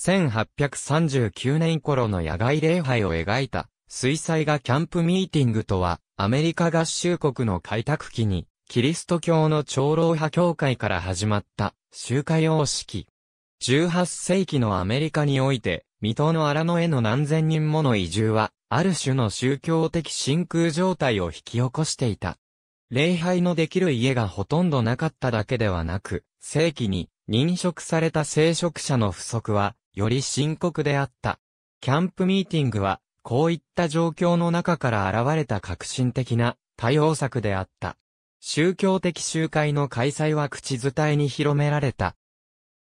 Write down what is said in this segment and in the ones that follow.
1839年頃の野外礼拝を描いた、水彩画キャンプミーティングとは、アメリカ合衆国の開拓期に、キリスト教の長老派教会から始まった、集会様式。18世紀のアメリカにおいて、未踏の荒野への何千人もの移住は、ある種の宗教的真空状態を引き起こしていた。礼拝のできる家がほとんどなかっただけではなく、世紀に、認職された聖職者の不足は、より深刻であった。キャンプミーティングは、こういった状況の中から現れた革新的な対応策であった。宗教的集会の開催は口伝えに広められた。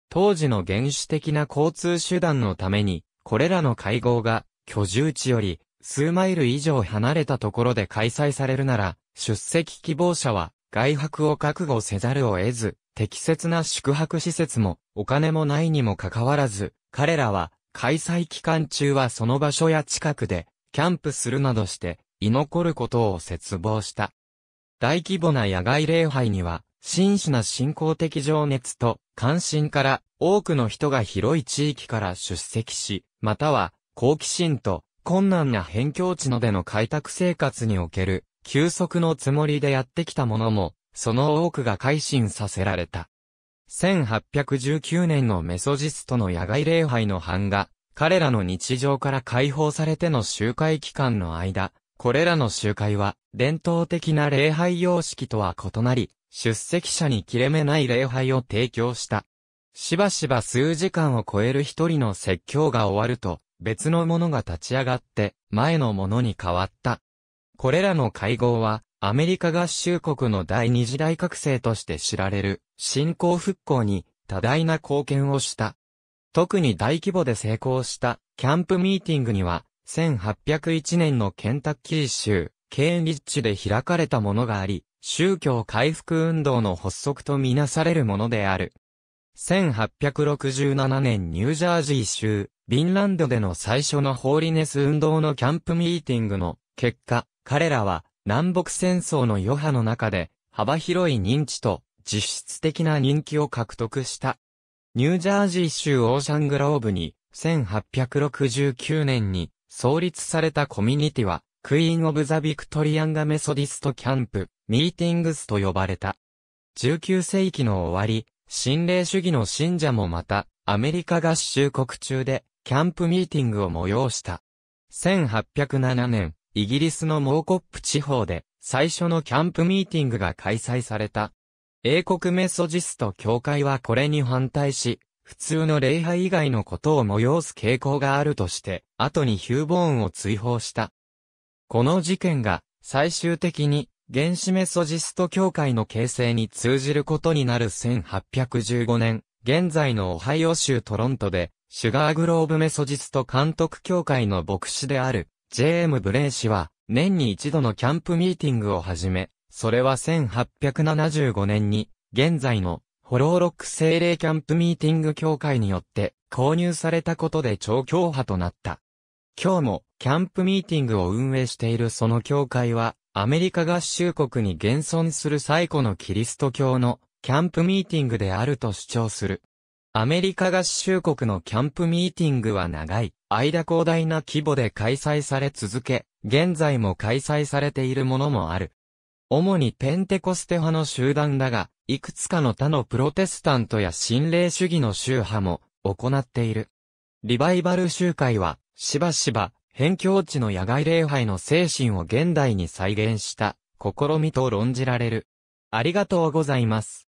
当時の原始的な交通手段のために、これらの会合が居住地より数マイル以上離れたところで開催されるなら、出席希望者は外泊を覚悟せざるを得ず、適切な宿泊施設もお金もないにもかかわらず、彼らは開催期間中はその場所や近くでキャンプするなどして居残ることを絶望した。大規模な野外礼拝には、真摯な信仰的情熱と関心から多くの人が広い地域から出席し、または好奇心と困難な辺境地のでの開拓生活における休息のつもりでやってきたもも、その多くが改心させられた。1819年のメソジストの野外礼拝の版画、彼らの日常から解放されての集会期間の間、これらの集会は、伝統的な礼拝様式とは異なり、出席者に切れ目ない礼拝を提供した。しばしば数時間を超える一人の説教が終わると、別のものが立ち上がって、前のものに変わった。これらの会合は、アメリカ合衆国の第二次大覚醒として知られる、新興復興に多大な貢献をした。特に大規模で成功したキャンプミーティングには、1801年のケンタッキー州、ケーンリッチで開かれたものがあり、宗教回復運動の発足とみなされるものである。1867年ニュージャージー州、ビンランドでの最初のホーリネス運動のキャンプミーティングの結果、彼らは南北戦争の余波の中で幅広い認知と実質的な人気を獲得した。ニュージャージー州オーシャングローブに1869年に創立されたコミュニティはクイーン・オブ・ザ・ビクトリアンがメソディスト・キャンプ、ミーティングスと呼ばれた。19世紀の終わり、心霊主義の信者もまた、アメリカ合衆国中で、キャンプミーティングを催した。1807年、イギリスのモーコップ地方で最初のキャンプミーティングが開催された。英国メソジスト教会はこれに反対し、普通の礼拝以外のことを催す傾向があるとして、後にヒューボーンを追放した。この事件が最終的に原始メソジスト教会の形成に通じることになる1815年、現在のオハイオ州トロントで、シュガーグローブメソジスト監督協会の牧師である J.M. ブレイ氏は、年に一度のキャンプミーティングを始め、それは1875年に、現在の、ホローロック精霊キャンプミーティング協会によって、購入されたことで超強派となった。今日も、キャンプミーティングを運営しているその協会は、アメリカ合衆国に現存する最古のキリスト教の、キャンプミーティングであると主張する。アメリカ合衆国のキャンプミーティングは長い。間広大な規模で開催され続け、現在も開催されているものもある。主にペンテコステ派の集団だが、いくつかの他のプロテスタントや心霊主義の宗派も行っている。リバイバル集会は、しばしば、辺境地の野外礼拝の精神を現代に再現した試みと論じられる。ありがとうございます。